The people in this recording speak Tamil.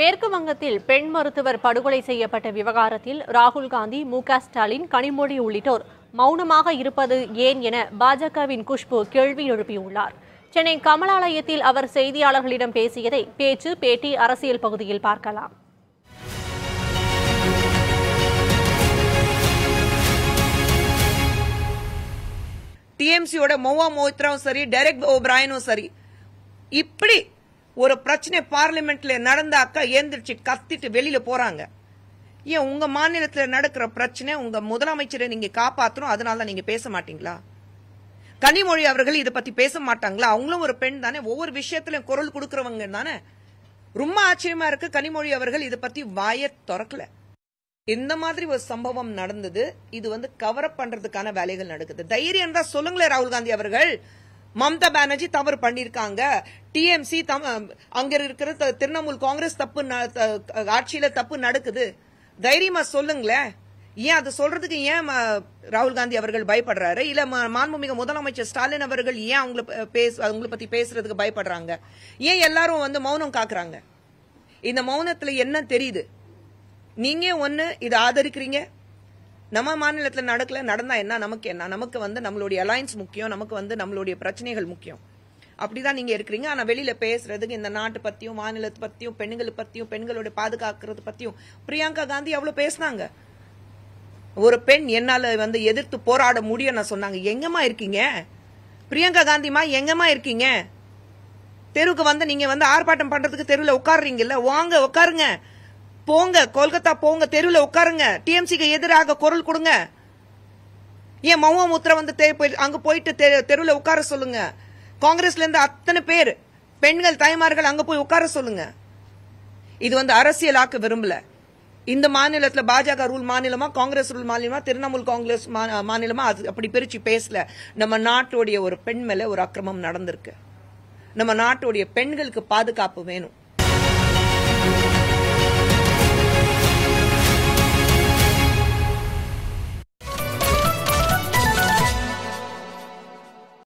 மேற்கு வங்கத்தில் பெண் மருத்துவர் படுகொலை செய்யப்பட்ட விவகாரத்தில் ராகுல் காந்தி மு ஸ்டாலின் கனிமொழி உள்ளிட்டோர் மௌனமாக இருப்பது ஏன் என பாஜகவின் குஷ்பு கேள்வி எழுப்பியுள்ளார் சென்னை கமலாலயத்தில் அவர் செய்தியாளர்களிடம் பேசியதை பேச்சு பேட்டி அரசியல் பகுதியில் பார்க்கலாம் டிஎம்சியோட மோவா மோத்ராவும் சரி டெரக் ஓப்ராயனும் சரி இப்படி ஒரு பிரச்சனை பார்லிமெண்ட்ல நடந்தாக்கா எந்திரிச்சு கத்திட்டு வெளியில போறாங்க ஏன் உங்க மாநிலத்தில் நடக்கிற பிரச்சனை உங்க முதலமைச்சரை நீங்க காப்பாற்றணும் அதனால தான் நீங்க பேச மாட்டீங்களா கனிமொழி அவர்கள் இதை பத்தி பேச மாட்டாங்களா அவங்களும் ஒரு பெண் தானே ஒவ்வொரு விஷயத்திலும் குரல் கொடுக்கறவங்க தானே ரொம்ப ஆச்சரியமா இருக்கு கனிமொழி அவர்கள் இதை பத்தி வாய திறக்கல இந்த மாதிரி ஒரு சம்பவம் நடந்தது இது வந்து கவர் அப் பண்றதுக்கான வேலைகள் நடக்குது தைரியம் தான் சொல்லுங்களேன் ராகுல் காந்தி அவர்கள் மம்தா பானர்ஜி தவறு பண்ணிருக்காங்க டிஎம்சி அங்க இருக்கிற திரிணாமுல் காங்கிரஸ் தப்பு ஆட்சியில தப்பு நடக்குது தைரியமா சொல்லுங்களேன் ஏன் அதை சொல்றதுக்கு ஏன் ராகுல் காந்தி அவர்கள் பயப்படுறாரு இல்ல மாண்புமிகு முதலமைச்சர் ஸ்டாலின் அவர்கள் ஏன் அவங்கள பேச அவங்கள பத்தி பேசுறதுக்கு பயப்படுறாங்க ஏன் எல்லாரும் வந்து மௌனம் காக்குறாங்க இந்த மௌனத்துல என்ன தெரியுது நீங்க ஒன்னு இதை ஆதரிக்கிறீங்க நம்ம மாநிலத்தில் நடக்கல நடந்தால் என்ன நமக்கு என்ன நமக்கு வந்து நம்மளுடைய அலையன்ஸ் முக்கியம் நமக்கு வந்து நம்மளுடைய பிரச்சனைகள் முக்கியம் அப்படிதான் நீங்கள் இருக்கிறீங்க ஆனால் வெளியில் பேசுறதுக்கு இந்த நாட்டு பற்றியும் மாநிலத்தை பற்றியும் பெண்களை பற்றியும் பெண்களோட பாதுகாக்கிறது பற்றியும் பிரியங்கா காந்தி அவ்வளோ பேசினாங்க ஒரு பெண் என்னால் வந்து எதிர்த்து போராட முடியும் சொன்னாங்க எங்கம்மா இருக்கீங்க பிரியங்கா காந்திமா எங்கம்மா இருக்கீங்க தெருவுக்கு வந்து நீங்கள் வந்து ஆர்ப்பாட்டம் பண்ணுறதுக்கு தெருவில் உட்காடுறீங்கல்ல வாங்க உட்காருங்க போங்க கொல்கத்தா போங்க தெருவில் உட்காருங்க டிஎம்சிக்கு எதிராக குரல் கொடுங்க ஏன் மௌவ முத்திரை வந்து அங்க போயிட்டு தெருவில் உட்கார சொல்லுங்க காங்கிரஸ்ல இருந்து அத்தனை பேர் பெண்கள் தாய்மார்கள் அங்க போய் உட்கார சொல்லுங்க இது வந்து அரசியலாக்க விரும்பல இந்த மாநிலத்தில் பாஜக ரூல் மாநிலமா காங்கிரஸ் ரூல் மாநிலமா திரிணாமுல் காங்கிரஸ் மாநிலமா அது அப்படி பிரிச்சு பேசல நம்ம நாட்டுடைய ஒரு பெண் மேல ஒரு அக்கிரமம் நடந்திருக்கு நம்ம நாட்டுடைய பெண்களுக்கு பாதுகாப்பு வேணும்